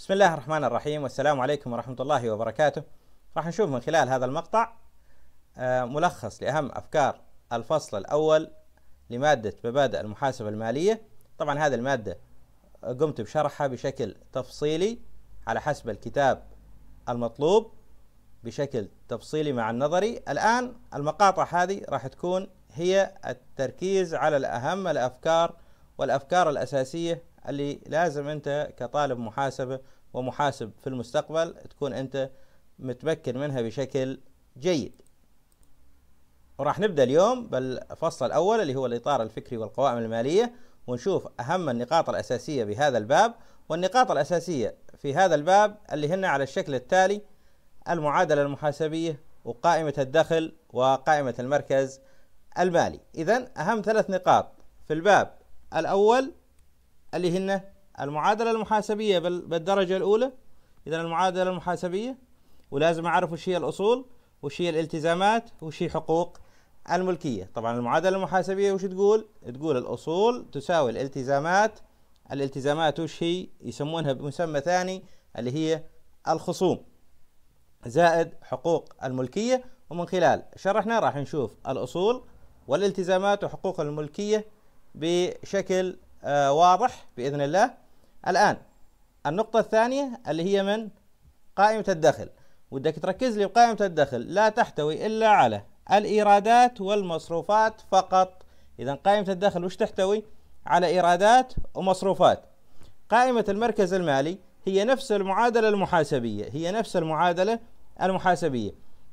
بسم الله الرحمن الرحيم والسلام عليكم ورحمة الله وبركاته راح نشوف من خلال هذا المقطع آه، ملخص لأهم أفكار الفصل الأول لمادة مبادئ المحاسبة المالية طبعا هذه المادة آه، قمت بشرحها بشكل تفصيلي على حسب الكتاب المطلوب بشكل تفصيلي مع النظري الآن المقاطع هذه راح تكون هي التركيز على الأهم الأفكار والأفكار الأساسية اللي لازم انت كطالب محاسبه ومحاسب في المستقبل تكون انت متمكن منها بشكل جيد وراح نبدا اليوم بالفصل الاول اللي هو الاطار الفكري والقوائم الماليه ونشوف اهم النقاط الاساسيه بهذا الباب والنقاط الاساسيه في هذا الباب اللي هن على الشكل التالي المعادله المحاسبيه وقائمه الدخل وقائمه المركز المالي اذا اهم ثلاث نقاط في الباب الاول اللي هن المعادلة المحاسبية بالدرجة الأولى إذا المعادلة المحاسبية ولازم أعرف وش هي الأصول وش هي الالتزامات وش هي حقوق الملكية طبعا المعادلة المحاسبية وش تقول تقول الأصول تساوي الالتزامات الالتزامات وش هي يسمونها بمسمى ثاني اللي هي الخصوم زائد حقوق الملكية ومن خلال شرحنا راح نشوف الأصول والالتزامات وحقوق الملكية بشكل آه، واضح باذن الله الان النقطه الثانيه اللي هي من قائمه الدخل ودك تركز لي بقائمه الدخل لا تحتوي الا على الايرادات والمصروفات فقط اذا قائمه الدخل وش تحتوي على ايرادات ومصروفات قائمه المركز المالي هي نفس المعادله المحاسبيه هي نفس المعادله المحاسبيه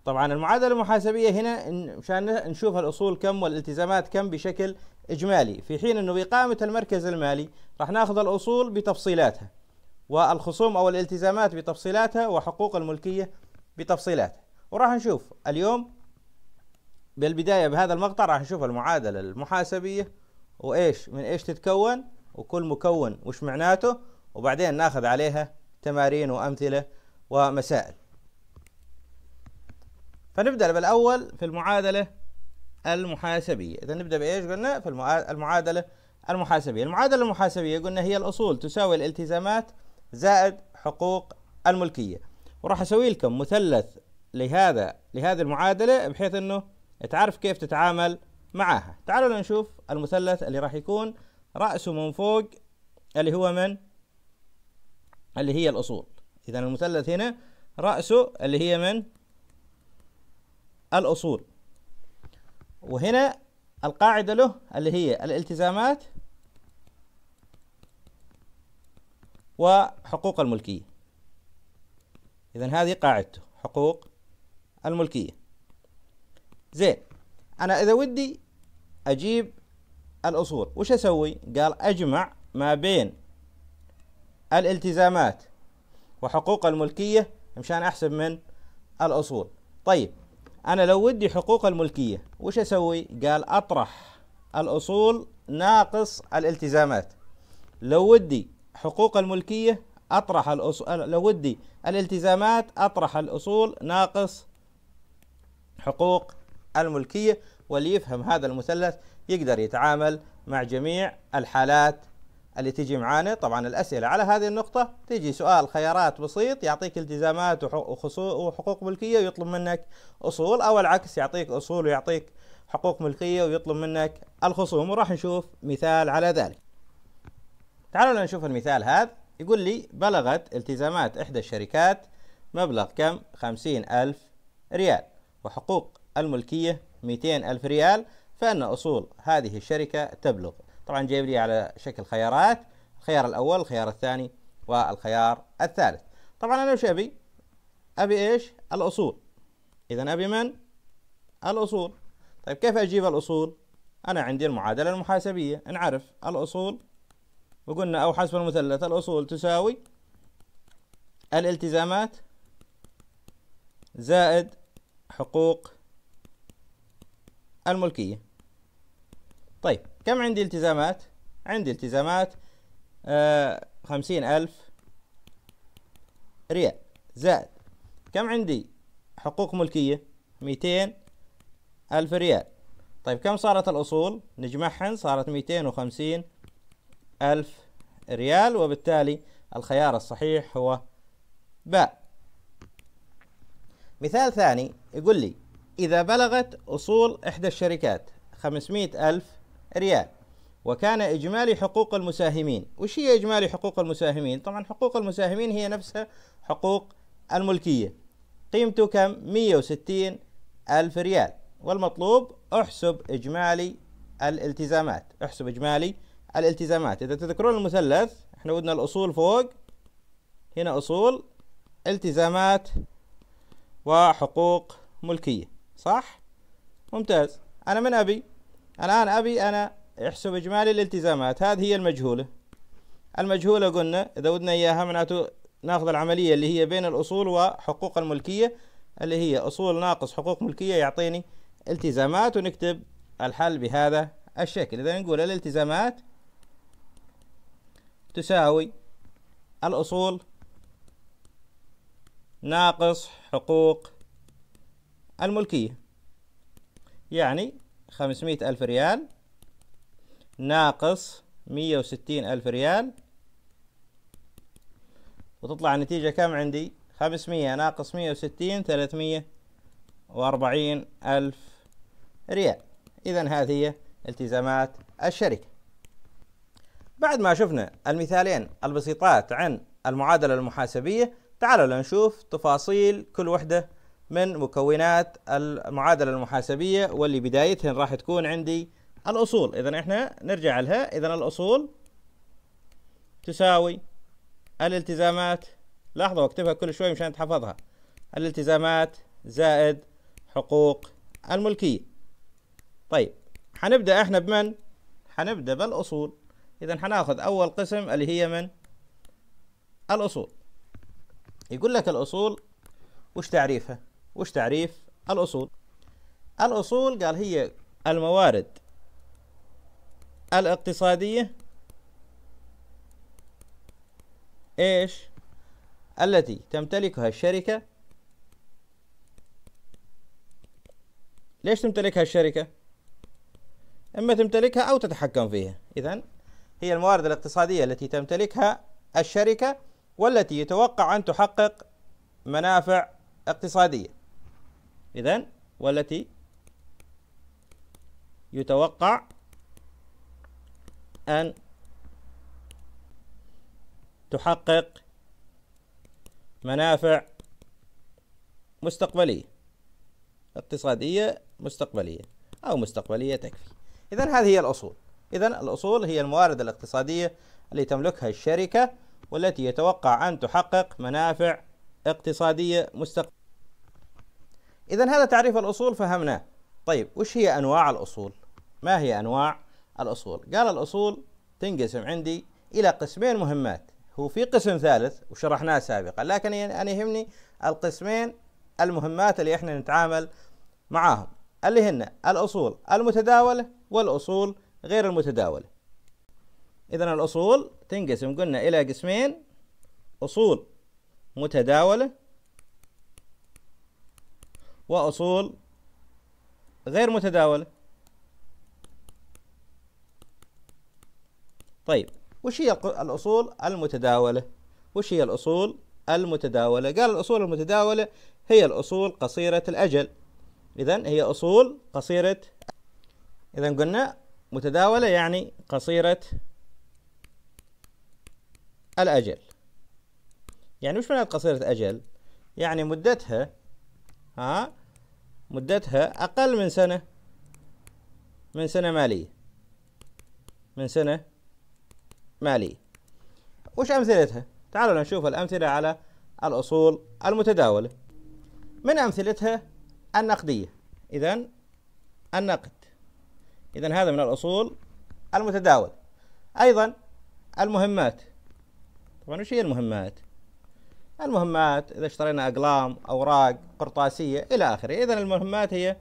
طبعا المعادله المحاسبيه هنا مشان نشوف الاصول كم والالتزامات كم بشكل اجمالي في حين انه باقامه المركز المالي راح ناخذ الاصول بتفصيلاتها والخصوم او الالتزامات بتفصيلاتها وحقوق الملكيه بتفصيلاتها وراح نشوف اليوم بالبدايه بهذا المقطع راح نشوف المعادله المحاسبيه وايش من ايش تتكون وكل مكون وش معناته وبعدين ناخذ عليها تمارين وامثله ومسائل فنبدأ بالأول في المعادلة المحاسبية إذا نبدأ بإيش قلنا في المعادلة المحاسبية المعادلة المحاسبية قلنا هي الأصول تساوي الالتزامات زائد حقوق الملكية وراح أسوي لكم مثلث لهذا لهذه المعادلة بحيث أنه تعرف كيف تتعامل معاها تعالوا نشوف المثلث اللي راح يكون رأسه من فوق اللي هو من اللي هي الأصول إذا المثلث هنا رأسه اللي هي من الأصول وهنا القاعدة له اللي هي الالتزامات وحقوق الملكية إذا هذه قاعدته حقوق الملكية زين أنا إذا ودي أجيب الأصول وش أسوي؟ قال أجمع ما بين الالتزامات وحقوق الملكية مشان أحسب من الأصول طيب أنا لو ودي حقوق الملكية وش أسوي؟ قال أطرح الأصول ناقص الالتزامات لو ودي حقوق الملكية أطرح الأصول لو ودي الالتزامات أطرح الأصول ناقص حقوق الملكية واللي يفهم هذا المثلث يقدر يتعامل مع جميع الحالات اللي تجي معانا طبعا الأسئلة على هذه النقطة تجي سؤال خيارات بسيط يعطيك التزامات وحقوق ملكية ويطلب منك أصول أو العكس يعطيك أصول ويعطيك حقوق ملكية ويطلب منك الخصوم وراح نشوف مثال على ذلك تعالوا نشوف المثال هذا يقول لي بلغت التزامات إحدى الشركات مبلغ كم؟ خمسين ألف ريال وحقوق الملكية ميتين ألف ريال فإن أصول هذه الشركة تبلغ طبعا جايب لي على شكل خيارات الخيار الاول الخيار الثاني والخيار الثالث طبعا انا وش ابي ابي ايش الاصول اذا ابي من الاصول طيب كيف اجيب الاصول انا عندي المعادله المحاسبيه نعرف الاصول وقلنا او حسب المثلث الاصول تساوي الالتزامات زائد حقوق الملكيه طيب كم عندي التزامات عندي التزامات آه، خمسين ألف ريال زائد كم عندي حقوق ملكية ميتين ألف ريال طيب كم صارت الأصول نجمعهن صارت ميتين وخمسين ألف ريال وبالتالي الخيار الصحيح هو باء مثال ثاني يقول لي إذا بلغت أصول إحدى الشركات خمسمائة ألف ريال وكان إجمالي حقوق المساهمين وش هي إجمالي حقوق المساهمين طبعا حقوق المساهمين هي نفسها حقوق الملكية قيمته كم 160 ألف ريال والمطلوب احسب إجمالي الالتزامات احسب إجمالي الالتزامات إذا تذكرون المثلث احنا ودنا الأصول فوق هنا أصول التزامات وحقوق ملكية صح ممتاز أنا من أبي الآن أبي أنا احسب إجمالي الالتزامات هذه هي المجهولة المجهولة قلنا إذا ودنا إياها معناته ناخذ العملية اللي هي بين الأصول وحقوق الملكية اللي هي أصول ناقص حقوق ملكية يعطيني التزامات ونكتب الحل بهذا الشكل إذا نقول الالتزامات تساوي الأصول ناقص حقوق الملكية يعني خمسمية ألف ريال ناقص مية وستين ألف ريال وتطلع النتيجة كم عندي خمسمية ناقص مية وستين ثلاثمية وأربعين ألف ريال إذا هذه هي التزامات الشركة بعد ما شفنا المثالين البسيطات عن المعادلة المحاسبية تعالوا لنشوف تفاصيل كل وحدة من مكونات المعادلة المحاسبية واللي بدايتهن راح تكون عندي الأصول إذا إحنا نرجع لها إذا الأصول تساوي الالتزامات لاحظوا اكتبها كل شوي مشان تحفظها الالتزامات زائد حقوق الملكية طيب حنبدأ احنا بمن؟ حنبدأ بالأصول إذا حناخذ أول قسم اللي هي من؟ الأصول يقول لك الأصول وش تعريفها؟ وش تعريف الأصول الأصول قال هي الموارد الاقتصادية ايش التي تمتلكها الشركة ليش تمتلكها الشركة اما تمتلكها او تتحكم فيها اذا هي الموارد الاقتصادية التي تمتلكها الشركة والتي يتوقع ان تحقق منافع اقتصادية إذا والتي يتوقع أن تحقق منافع مستقبلية اقتصادية مستقبلية أو مستقبلية تكفي إذا هذه هي الأصول إذا الأصول هي الموارد الاقتصادية التي تملكها الشركة والتي يتوقع أن تحقق منافع اقتصادية مستقبلية إذا هذا تعريف الأصول فهمناه طيب وش هي أنواع الأصول ما هي أنواع الأصول قال الأصول تنقسم عندي إلى قسمين مهمات هو في قسم ثالث وشرحناه سابقا لكن أنا يعني يهمني القسمين المهمات اللي احنا نتعامل معاهم اللي هن الأصول المتداولة والأصول غير المتداولة إذا الأصول تنقسم قلنا إلى قسمين أصول متداولة وأصول غير متداولة طيب وش هي الأصول المتداولة وش هي الأصول المتداولة قال الأصول المتداولة هي الأصول قصيرة الأجل إذا هي أصول قصيرة إذا قلنا متداولة يعني قصيرة الأجل يعني وش معنى قصيرة أجل يعني مدتها ها مدتها أقل من سنة من سنة مالية من سنة مالية وش أمثلتها؟ تعالوا نشوف الأمثلة على الأصول المتداولة من أمثلتها النقدية إذا النقد إذا هذا من الأصول المتداولة أيضا المهمات طبعا وش هي المهمات؟ المهمات إذا اشترينا أقلام أوراق قرطاسية إلى آخره إذا المهمات هي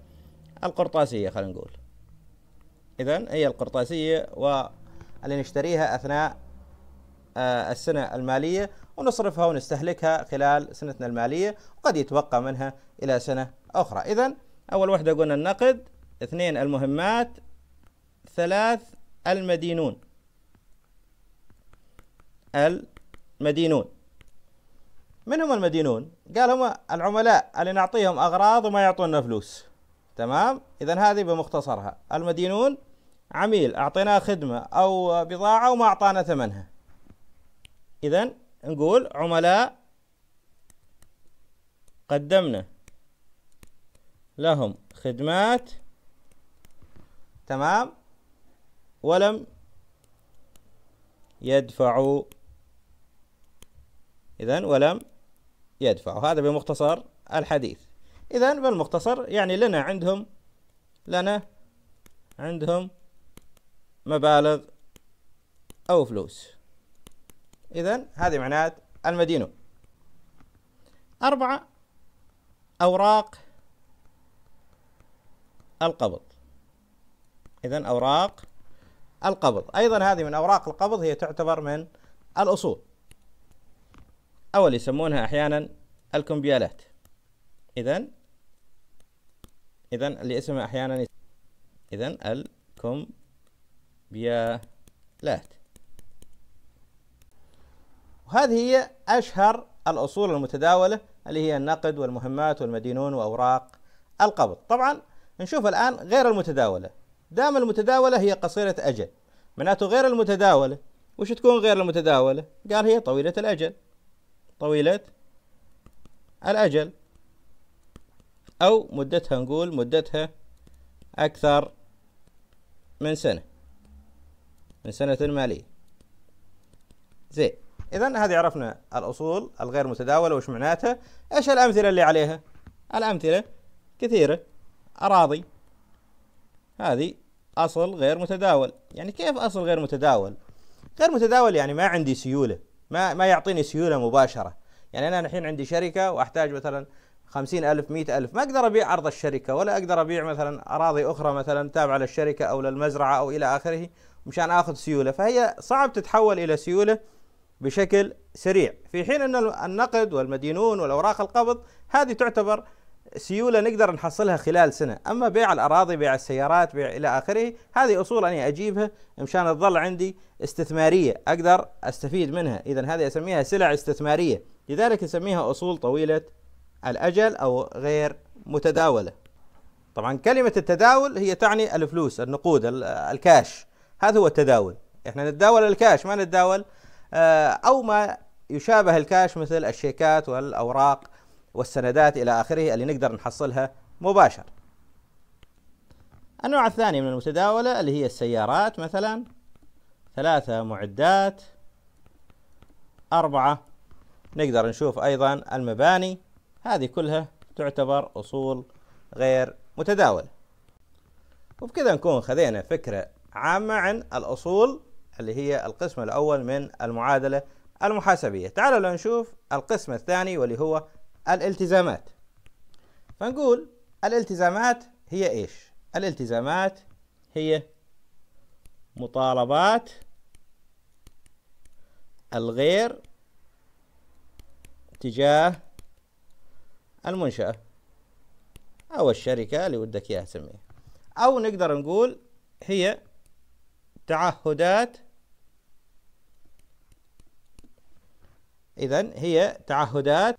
القرطاسية خلينا نقول إذا هي القرطاسية واللي نشتريها أثناء آه، السنة المالية ونصرفها ونستهلكها خلال سنتنا المالية وقد يتوقع منها إلى سنة أخرى إذا أول وحدة قلنا النقد اثنين المهمات ثلاث المدينون المدينون من هم المدينون؟ قال هم العملاء اللي نعطيهم أغراض وما يعطونا فلوس تمام؟ إذا هذه بمختصرها المدينون عميل أعطيناه خدمة أو بضاعة وما أعطانا ثمنها إذا نقول عملاء قدمنا لهم خدمات تمام ولم يدفعوا إذا ولم يدفع هذا بمختصر الحديث إذا بالمختصر يعني لنا عندهم لنا عندهم مبالغ أو فلوس إذا هذه معنات المدينة أربعة أوراق القبض إذا أوراق القبض أيضا هذه من أوراق القبض هي تعتبر من الأصول أو اللي يسمونها أحيانا الكمبيالات إذا إذا اللي اسمها أحيانا إذا الكمبيالات وهذه هي أشهر الأصول المتداولة اللي هي النقد والمهمات والمدينون وأوراق القبض طبعا نشوف الآن غير المتداولة دام المتداولة هي قصيرة أجل معناته غير المتداولة وش تكون غير المتداولة قال هي طويلة الأجل طويلة الأجل أو مدتها نقول مدتها أكثر من سنة من سنة مالية زين إذا هذه عرفنا الأصول الغير متداولة وش معناتها إيش الأمثلة اللي عليها الأمثلة كثيرة أراضي هذه أصل غير متداول يعني كيف أصل غير متداول غير متداول يعني ما عندي سيولة ما ما يعطيني سيوله مباشره يعني انا الحين عندي شركه واحتاج مثلا خمسين ألف مئة ألف ما أقدر أبيع أرض الشركة ولا أقدر أبيع مثلا أراضي أخرى مثلا تابعة للشركة أو للمزرعة أو إلى آخره مشان أخذ سيولة فهي صعب تتحول إلى سيولة بشكل سريع في حين أن النقد والمدينون والأوراق القبض هذه تعتبر سيوله نقدر نحصلها خلال سنه، اما بيع الاراضي، بيع السيارات، بيع الى اخره، هذه اصول اني اجيبها مشان تظل عندي استثماريه اقدر استفيد منها، اذا هذه اسميها سلع استثماريه، لذلك نسميها اصول طويله الاجل او غير متداوله. طبعا كلمه التداول هي تعني الفلوس، النقود، الكاش، هذا هو التداول، احنا نتداول الكاش ما نتداول آه، او ما يشابه الكاش مثل الشيكات والاوراق والسندات إلى آخره اللي نقدر نحصلها مباشر النوع الثاني من المتداولة اللي هي السيارات مثلا ثلاثة معدات أربعة نقدر نشوف أيضا المباني هذه كلها تعتبر أصول غير متداولة وبكذا نكون خذينا فكرة عامة عن الأصول اللي هي القسم الأول من المعادلة المحاسبية تعالوا لنشوف القسم الثاني واللي هو الالتزامات فنقول الالتزامات هي ايش الالتزامات هي مطالبات الغير تجاه المنشأة أو الشركة اللي ودك إياها تسميها أو نقدر نقول هي تعهدات إذا هي تعهدات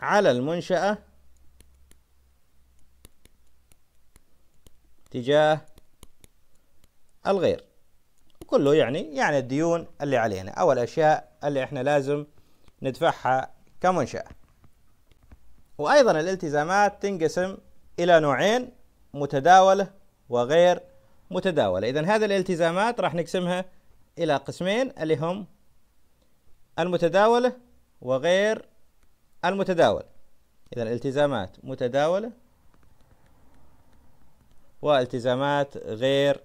على المنشأة تجاه الغير كله يعني يعني الديون اللي علينا أو الأشياء اللي إحنا لازم ندفعها كمنشأة وأيضا الالتزامات تنقسم إلى نوعين متداولة وغير متداولة إذا هذه الالتزامات راح نقسمها إلى قسمين اللي هم المتداولة وغير المتداول إذا الالتزامات متداولة والتزامات غير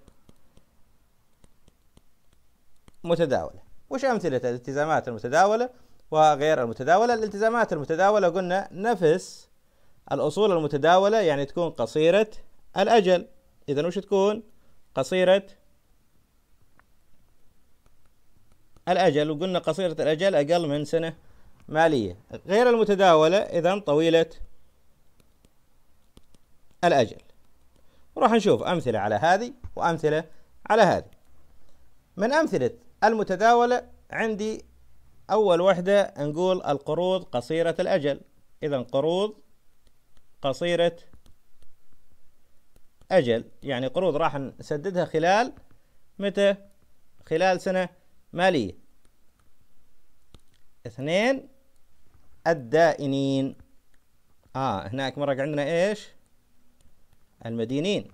متداولة وش أمثلة الالتزامات المتداولة وغير المتداولة الالتزامات المتداولة قلنا نفس الأصول المتداولة يعني تكون قصيرة الأجل إذا وش تكون قصيرة الأجل وقلنا قصيرة الأجل أقل من سنة مالية غير المتداولة إذا طويلة الأجل وراح نشوف أمثلة على هذه وأمثلة على هذه من أمثلة المتداولة عندي أول وحدة نقول القروض قصيرة الأجل إذا قروض قصيرة أجل يعني قروض راح نسددها خلال متى خلال سنة مالية اثنين الدائنين آه هناك مرق عندنا إيش المدينين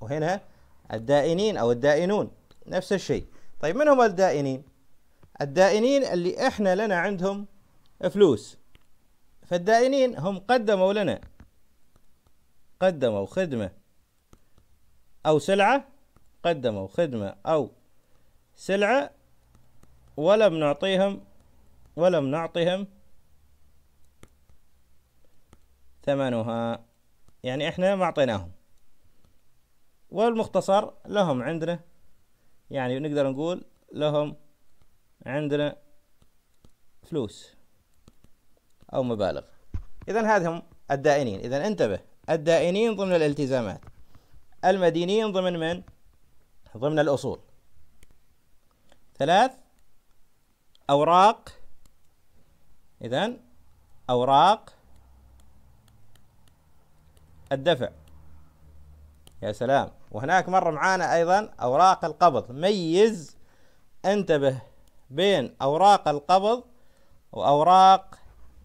وهنا الدائنين أو الدائنون نفس الشيء طيب من هم الدائنين الدائنين اللي إحنا لنا عندهم فلوس فالدائنين هم قدموا لنا قدموا خدمة أو سلعة قدموا خدمة أو سلعة ولم نعطيهم ولم نعطيهم ثمنها يعني احنا ما اعطيناهم والمختصر لهم عندنا يعني نقدر نقول لهم عندنا فلوس او مبالغ اذا هذ هم الدائنين اذا انتبه الدائنين ضمن الالتزامات المدينين ضمن من ضمن الاصول ثلاث اوراق اذا اوراق الدفع يا سلام وهناك مر معانا أيضا أوراق القبض ميز انتبه بين أوراق القبض وأوراق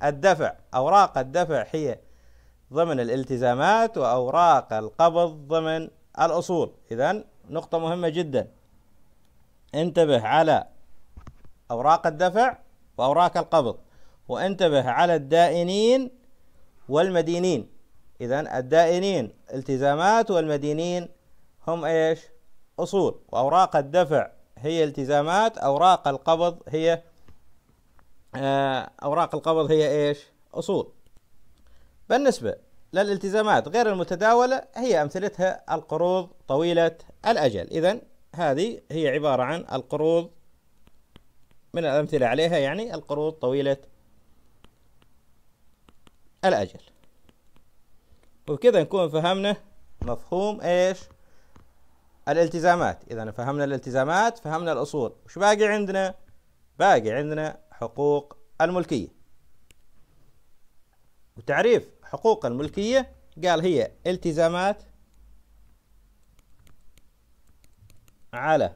الدفع أوراق الدفع هي ضمن الالتزامات وأوراق القبض ضمن الأصول إذا نقطة مهمة جدا انتبه على أوراق الدفع وأوراق القبض وانتبه على الدائنين والمدينين إذا الدائنين التزامات والمدينين هم إيش أصول وأوراق الدفع هي التزامات أوراق القبض هي آه، أوراق القبض هي إيش أصول بالنسبة للالتزامات غير المتداولة هي أمثلتها القروض طويلة الأجل إذا هذه هي عبارة عن القروض من الأمثلة عليها يعني القروض طويلة الأجل وبكذا نكون فهمنا مفهوم ايش الالتزامات اذا فهمنا الالتزامات فهمنا الاصول وش باقي عندنا باقي عندنا حقوق الملكيه وتعريف حقوق الملكيه قال هي التزامات على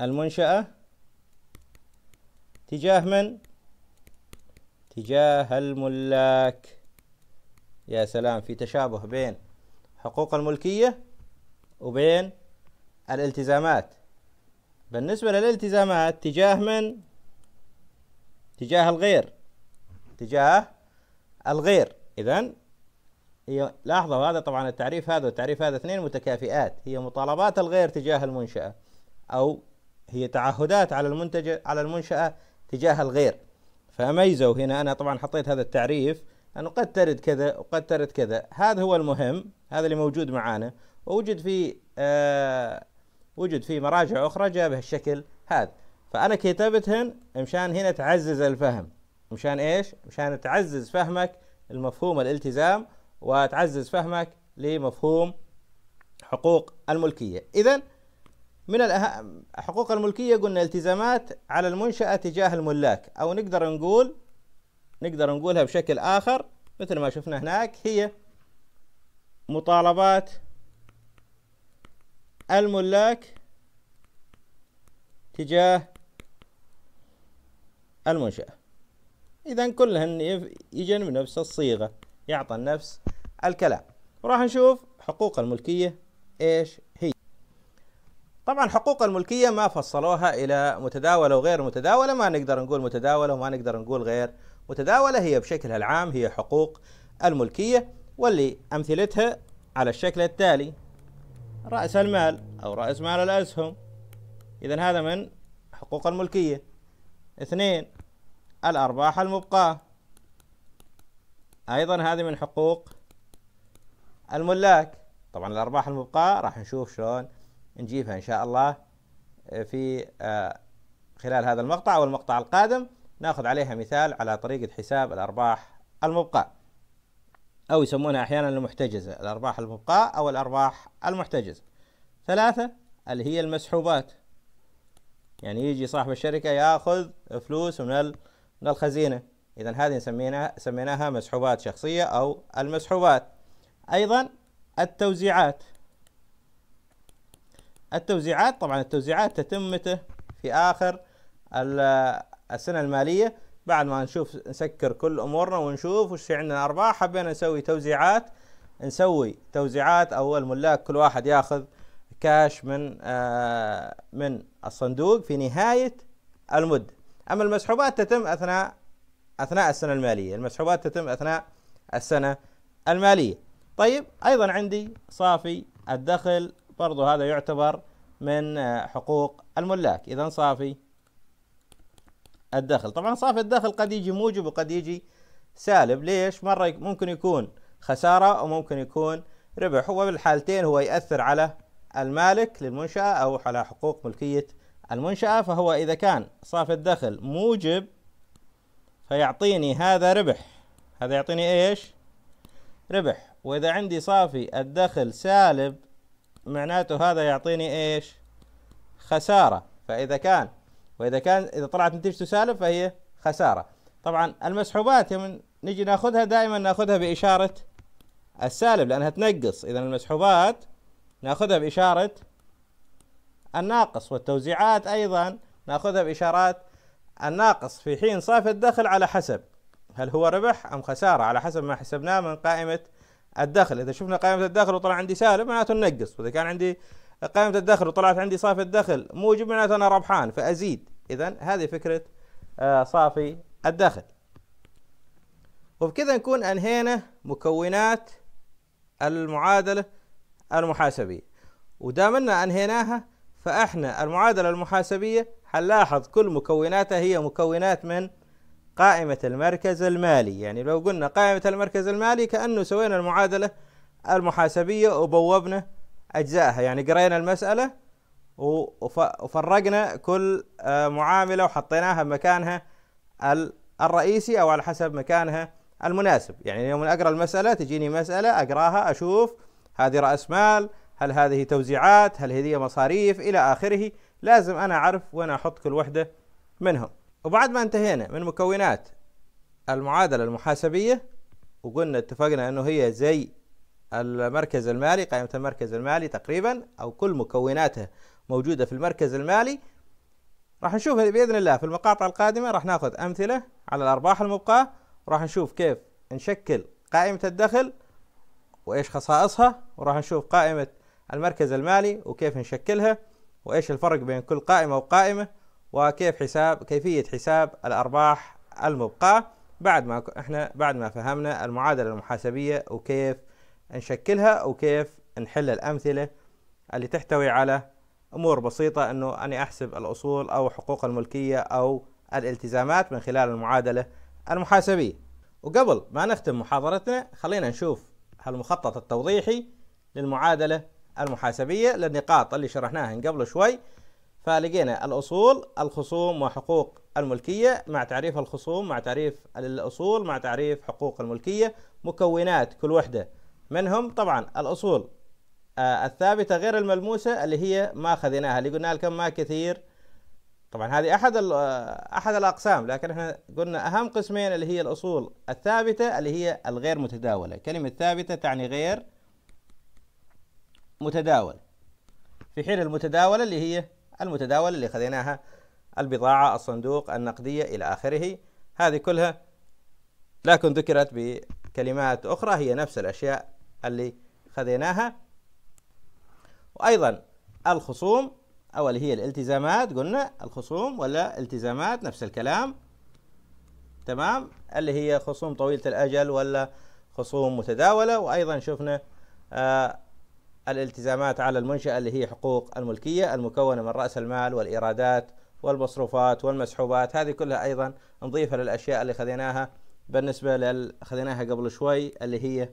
المنشأة تجاه من؟ تجاه الملاك يا سلام في تشابه بين حقوق الملكية وبين الالتزامات بالنسبة للالتزامات تجاه من؟ تجاه الغير تجاه الغير إذا هي لاحظوا هذا طبعا التعريف هذا والتعريف هذا اثنين متكافئات هي مطالبات الغير تجاه المنشأة أو هي تعهدات على المنتج على المنشأة تجاه الغير فميزوا هنا أنا طبعا حطيت هذا التعريف أنه قد ترد كذا وقد ترد كذا هذا هو المهم هذا اللي موجود معانا ووجد في آه وجد في مراجع أخرى جاء بهالشكل هذا فأنا كتبتهن مشان هنا تعزز الفهم مشان إيش؟ مشان تعزز فهمك المفهوم الالتزام وتعزز فهمك لمفهوم حقوق الملكية إذا من الأهم حقوق الملكية قلنا التزامات على المنشأة تجاه الملاك أو نقدر نقول نقدر نقولها بشكل آخر مثل ما شفنا هناك هي مطالبات الملاك تجاه المنشأة إذا كلهن يجن بنفس الصيغة يعطى نفس الكلام وراح نشوف حقوق الملكية إيش هي طبعا حقوق الملكية ما فصلوها إلى متداولة وغير متداولة ما نقدر نقول متداولة وما نقدر نقول غير متداولة متداولة هي بشكلها العام هي حقوق الملكية واللي أمثلتها على الشكل التالي رأس المال أو رأس مال الأسهم إذا هذا من حقوق الملكية اثنين الأرباح المبقاة أيضا هذه من حقوق الملاك طبعا الأرباح المبقاة راح نشوف شلون نجيبها إن شاء الله آه، في آه، خلال هذا المقطع أو المقطع القادم ناخذ عليها مثال على طريقة حساب الأرباح المبقاة أو يسمونها أحيانا المحتجزة الأرباح المبقاة أو الأرباح المحتجزة ثلاثة اللي هي المسحوبات يعني يجي صاحب الشركة ياخذ فلوس من من الخزينة إذا هذه سميناها سميناها مسحوبات شخصية أو المسحوبات أيضا التوزيعات التوزيعات طبعا التوزيعات تتم متى في آخر السنة المالية بعد ما نشوف نسكر كل امورنا ونشوف وش عندنا ارباح حبينا نسوي توزيعات نسوي توزيعات او الملاك كل واحد ياخذ كاش من آه من الصندوق في نهاية المدة أما المسحوبات تتم أثناء أثناء السنة المالية المسحوبات تتم أثناء السنة المالية طيب أيضا عندي صافي الدخل برضو هذا يعتبر من آه، حقوق الملاك إذا صافي الدخل طبعا صافي الدخل قد يجي موجب وقد يجي سالب ليش مرة ممكن يكون خسارة وممكن يكون ربح هو بالحالتين هو يأثر على المالك للمنشأة أو على حقوق ملكية المنشأة فهو إذا كان صافي الدخل موجب فيعطيني هذا ربح هذا يعطيني إيش ربح وإذا عندي صافي الدخل سالب معناته هذا يعطيني إيش خسارة فإذا كان واذا كان اذا طلعت نتيجته سالب فهي خساره طبعا المسحوبات يوم نجي ناخذها دائما ناخذها باشاره السالب لانها تنقص اذا المسحوبات ناخذها باشاره الناقص والتوزيعات ايضا ناخذها باشارات الناقص في حين صافي الدخل على حسب هل هو ربح ام خساره على حسب ما حسبناه من قائمه الدخل اذا شفنا قائمه الدخل وطلع عندي سالب معناته ننقص واذا كان عندي قائمة الدخل وطلعت عندي صافي الدخل موجب معناته أنا ربحان فأزيد إذا هذه فكرة آه، صافي الدخل وبكذا نكون أنهينا مكونات المعادلة المحاسبية ودامنا أنهيناها فإحنا المعادلة المحاسبية هنلاحظ كل مكوناتها هي مكونات من قائمة المركز المالي يعني لو قلنا قائمة المركز المالي كأنه سوينا المعادلة المحاسبية وبوبنا أجزائها يعني قرينا المسألة وفرقنا كل آه، معاملة وحطيناها بمكانها الرئيسي أو على حسب مكانها المناسب يعني يوم أقرأ المسألة تجيني مسألة أقراها أشوف هذه رأس مال هل هذه توزيعات هل هذه مصاريف إلى آخره لازم أنا أعرف وين أحط كل وحدة منهم وبعد ما انتهينا من مكونات المعادلة المحاسبية وقلنا اتفقنا أنه هي زي المركز المالي قائمة المركز المالي تقريبا أو كل مكوناته موجودة في المركز المالي راح نشوف بإذن الله في المقاطع القادمة راح ناخذ أمثلة على الأرباح المبقاة وراح نشوف كيف نشكل قائمة الدخل وإيش خصائصها وراح نشوف قائمة المركز المالي وكيف نشكلها وإيش الفرق بين كل قائمة وقائمة وكيف حساب كيفية حساب الأرباح المبقاة بعد ما احنا بعد ما فهمنا المعادلة المحاسبية وكيف نشكلها وكيف نحل الأمثلة اللي تحتوي على أمور بسيطة أنه أنا أحسب الأصول أو حقوق الملكية أو الالتزامات من خلال المعادلة المحاسبية وقبل ما نختم محاضرتنا خلينا نشوف هالمخطط التوضيحي للمعادلة المحاسبية للنقاط اللي شرحناها قبل شوي فلقينا الأصول الخصوم وحقوق الملكية مع تعريف الخصوم مع تعريف الأصول مع تعريف حقوق الملكية مكونات كل وحدة منهم طبعا الأصول آه، الثابتة غير الملموسة اللي هي ما خذيناها اللي قلنا لكم ما كثير طبعا هذه أحد آه، أحد الأقسام لكن احنا قلنا أهم قسمين اللي هي الأصول الثابتة اللي هي الغير متداولة كلمة ثابتة تعني غير متداول في حين المتداولة اللي هي المتداولة اللي خذيناها البضاعة الصندوق النقدية إلى آخره هذه كلها لكن ذكرت بكلمات أخرى هي نفس الأشياء اللي خذيناها وأيضا الخصوم أو اللي هي الالتزامات قلنا الخصوم ولا التزامات نفس الكلام تمام اللي هي خصوم طويلة الأجل ولا خصوم متداولة وأيضا شفنا آه الالتزامات على المنشأة اللي هي حقوق الملكية المكونة من رأس المال والإيرادات والمصروفات والمسحوبات هذه كلها أيضا نضيفها للأشياء اللي خذيناها بالنسبة لل خذيناها قبل شوي اللي هي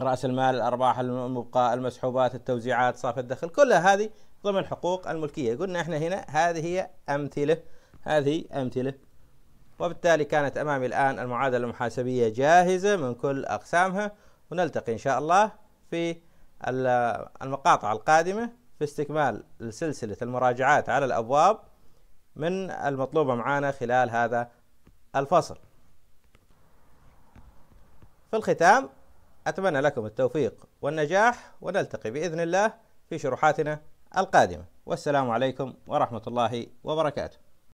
راس المال الارباح المبقى المسحوبات التوزيعات صافي الدخل كلها هذه ضمن حقوق الملكيه قلنا احنا هنا هذه هي امثله هذه امثله وبالتالي كانت امامي الان المعادله المحاسبيه جاهزه من كل اقسامها ونلتقي ان شاء الله في المقاطع القادمه في استكمال سلسله المراجعات على الابواب من المطلوبه معانا خلال هذا الفصل في الختام أتمنى لكم التوفيق والنجاح ونلتقي بإذن الله في شروحاتنا القادمة والسلام عليكم ورحمة الله وبركاته